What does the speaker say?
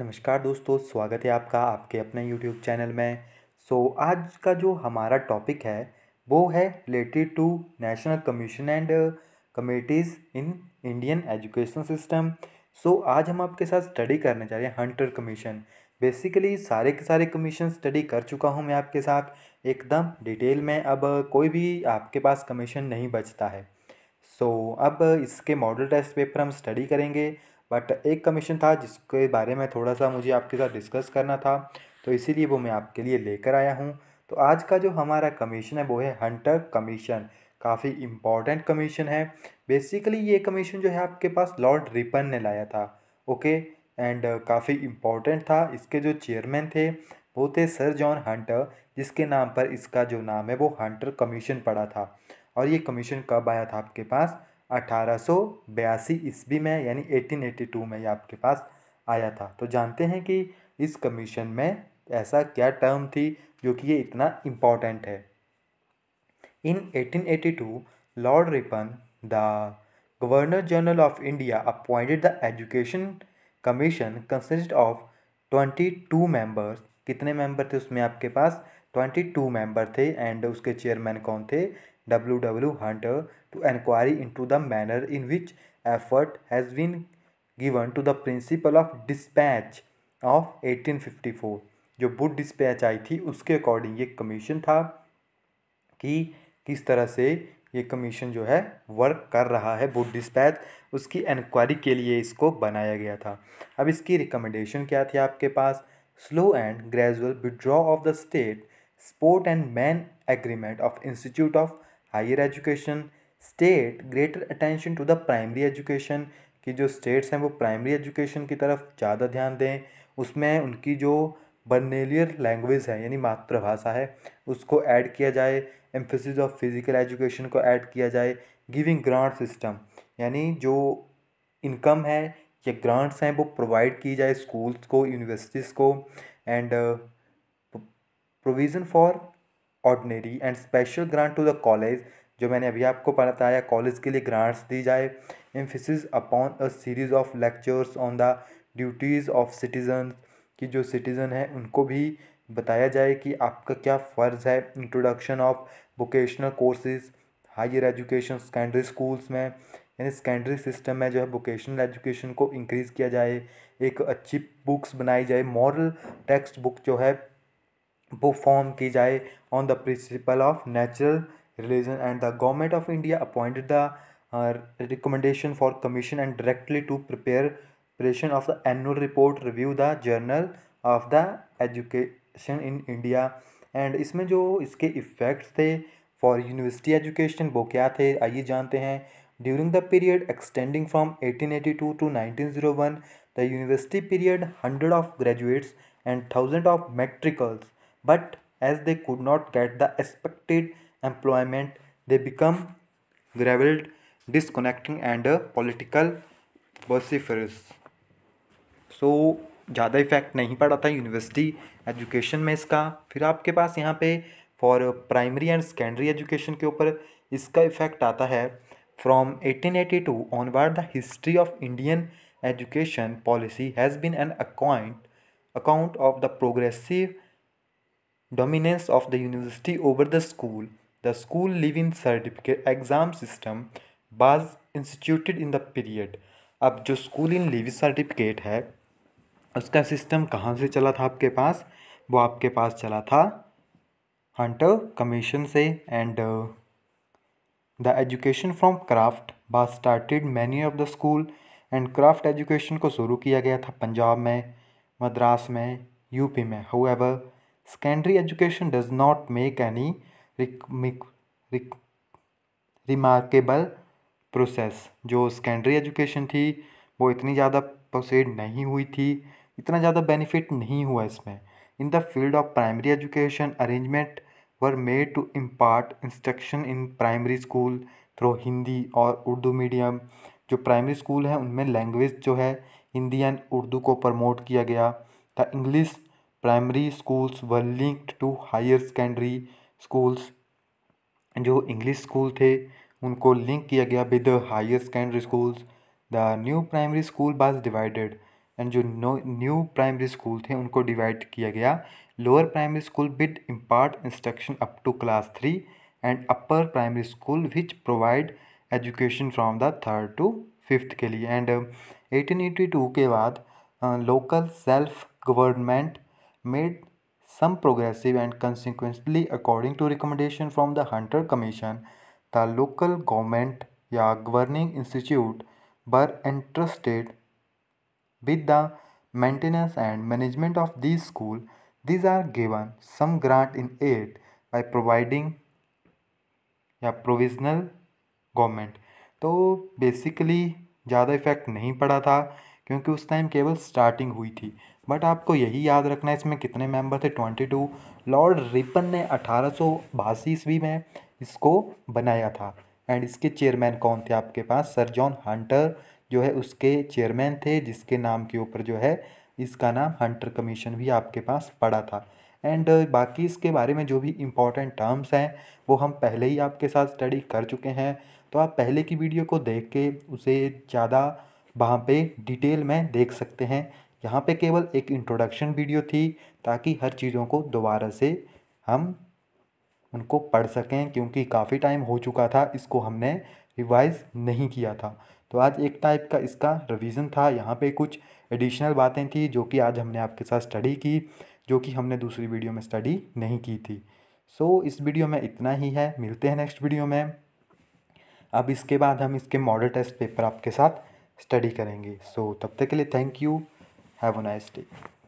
नमस्कार दोस्तों स्वागत है आपका आपके अपने यूट्यूब चैनल में सो so, आज का जो हमारा टॉपिक है वो है related to national commission and committees in Indian education system so आज हम आपके साथ स्टडी करने जा रहे हैं हंटर कमीशन बेसिकली सारे के सारे कमीशन स्टडी कर चुका हूँ मैं आपके साथ एकदम डिटेल में अब कोई भी आपके पास कमीशन नहीं बचता है सो so, अब इसके मॉडल टेस्ट पेपर हम स्टडी करेंगे बट एक कमीशन था जिसके बारे में थोड़ा सा मुझे आपके साथ डिस्कस करना था तो इसीलिए वो मैं आपके लिए लेकर आया हूँ तो आज का जो हमारा कमीशन है वो है हंटर कमीशन काफ़ी इम्पॉर्टेंट कमीशन है बेसिकली ये कमीशन जो है आपके पास लॉर्ड रिपन ने लाया था ओके एंड काफ़ी इम्पॉर्टेंट था इसके जो चेयरमैन थे वो थे सर जॉन हंटर जिसके नाम पर इसका जो नाम है वो हंटर कमीशन पड़ा था और ये कमीशन कब आया था आपके पास अठारह ईस्वी में यानी 1882 में ये आपके पास आया था तो जानते हैं कि इस कमीशन में ऐसा क्या टर्म थी जो कि ये इतना इम्पॉर्टेंट है in 1882 Lord Ripon the Governor General of India appointed the education commission consist of twenty two members कितने मेंबर थे उसमें आपके पास ट्वेंटी टू मेंबर थे एंड उसके चेयरमैन कौन थे enquiry into the manner in which effort has been given to the principle of dispatch of eighteen fifty four जो बुड डिस्पैच आई थी उसके अकॉर्डिंग ये कमीशन था कि किस तरह से ये कमीशन जो है वर्क कर रहा है बुड डिस्पैच उसकी इंक्वायरी के लिए इसको बनाया गया था अब इसकी रिकमेंडेशन क्या थी आपके पास slow and gradual withdraw of the state support and man agreement of institute of higher education state greater attention to the primary education कि जो स्टेट्स हैं वो प्राइमरी एजुकेशन की तरफ ज़्यादा ध्यान दें उसमें उनकी जो बर्नेलियर लैंग्वेज है यानी मातृभाषा है उसको ऐड किया जाए एम्फोसिस ऑफ फिज़िकल एजुकेशन को ऐड किया जाए गिविंग ग्रांट सिस्टम यानी जो इनकम है या ग्रांट्स हैं वो प्रोवाइड की जाए स्कूल्स को यूनिवर्सिटीज़ को and provision for ordinary and special grant to the college जो मैंने अभी आपको बताया कॉलेज के लिए ग्रांट्स दी जाए emphasis upon a series of lectures on the duties of citizen कि जो सिटीज़न है उनको भी बताया जाए कि आपका क्या फ़र्ज़ है introduction of vocational courses higher education secondary schools में यानी सेकेंडरी सिस्टम में जो है वोकेशनल एजुकेशन को इंक्रीज़ किया जाए एक अच्छी बुक्स बनाई जाए मॉरल टेक्स्ट बुक जो है वो फॉर्म की जाए on the principle of natural religion and the government of India appointed the recommendation for commission and directly to prepare preparation of the annual report review the journal of the education in India and इसमें जो इसके effects थे for university education वो क्या थे आइए जानते हैं during the period extending from eighty two to nineteen zero one the university period hundred of graduates and thousand of matriculates but as they could not get the expected employment, they become graveled, disconnecting, and uh, political vociferous. So so, ज़्यादा effect नहीं पड़ा था university education में इसका फिर आपके पास यहाँ पे for primary and secondary education के ऊपर इसका इफ़ेक्ट आता है from 1882 onward the history of Indian education policy has been an account account of the progressive dominance of the university over the school. The school leaving certificate exam system was instituted in the period. अब जो school in leaving certificate है उसका system कहाँ से चला था आपके पास वो आपके पास चला था हंटर कमीशन से and the education from craft was started many of the school and craft education को शुरू किया गया था पंजाब में मद्रास में यूपी में how Secondary education does not make any remarkable process जो सेकेंडरी एजुकेशन थी वो इतनी ज़्यादा प्रोसीड नहीं हुई थी इतना ज़्यादा बेनिफिट नहीं हुआ इसमें in the field of primary education arrangement were made to impart instruction in primary school through Hindi और उर्दू मीडियम जो प्राइमरी स्कूल हैं उनमें लैंग्वेज जो है हिंदी एंड उर्दू को प्रमोट किया गया the English primary schools were linked to higher secondary schools जो इंग्लिश स्कूल थे उनको लिंक किया गया with higher secondary schools the new primary school was divided and जो न्यू प्राइमरी स्कूल थे उनको डिवाइड किया गया lower primary school with impart instruction up to class three and upper primary school which provide education from the third to fifth के लिए and eighteen eighty two के बाद local self government made some progressive and consequently according to recommendation from the hunter commission the local government या governing institute were entrusted with the maintenance and management of these school these are given some grant in aid by providing या provisional government तो basically ज़्यादा effect नहीं पड़ा था क्योंकि उस time केवल स्टार्टिंग हुई थी बट आपको यही याद रखना है इसमें कितने मेंबर थे ट्वेंटी टू लॉर्ड रिपन ने अठारह सौ बासी ईस्वी में इसको बनाया था एंड इसके चेयरमैन कौन थे आपके पास सर जॉन हंटर जो है उसके चेयरमैन थे जिसके नाम के ऊपर जो है इसका नाम हंटर कमीशन भी आपके पास पड़ा था एंड बाकी इसके बारे में जो भी इम्पॉर्टेंट टर्म्स हैं वो हम पहले ही आपके साथ स्टडी कर चुके हैं तो आप पहले की वीडियो को देख के उसे ज़्यादा वहाँ पे डिटेल में देख सकते हैं यहाँ पे केवल एक इंट्रोडक्शन वीडियो थी ताकि हर चीज़ों को दोबारा से हम उनको पढ़ सकें क्योंकि काफ़ी टाइम हो चुका था इसको हमने रिवाइज नहीं किया था तो आज एक टाइप का इसका रिवीजन था यहाँ पे कुछ एडिशनल बातें थी जो कि आज हमने आपके साथ स्टडी की जो कि हमने दूसरी वीडियो में स्टडी नहीं की थी सो so, इस वीडियो में इतना ही है मिलते हैं नेक्स्ट वीडियो में अब इसके बाद हम इसके मॉडल टेस्ट पेपर आपके साथ स्टडी करेंगे सो so, तब तक के लिए thank you have a nice day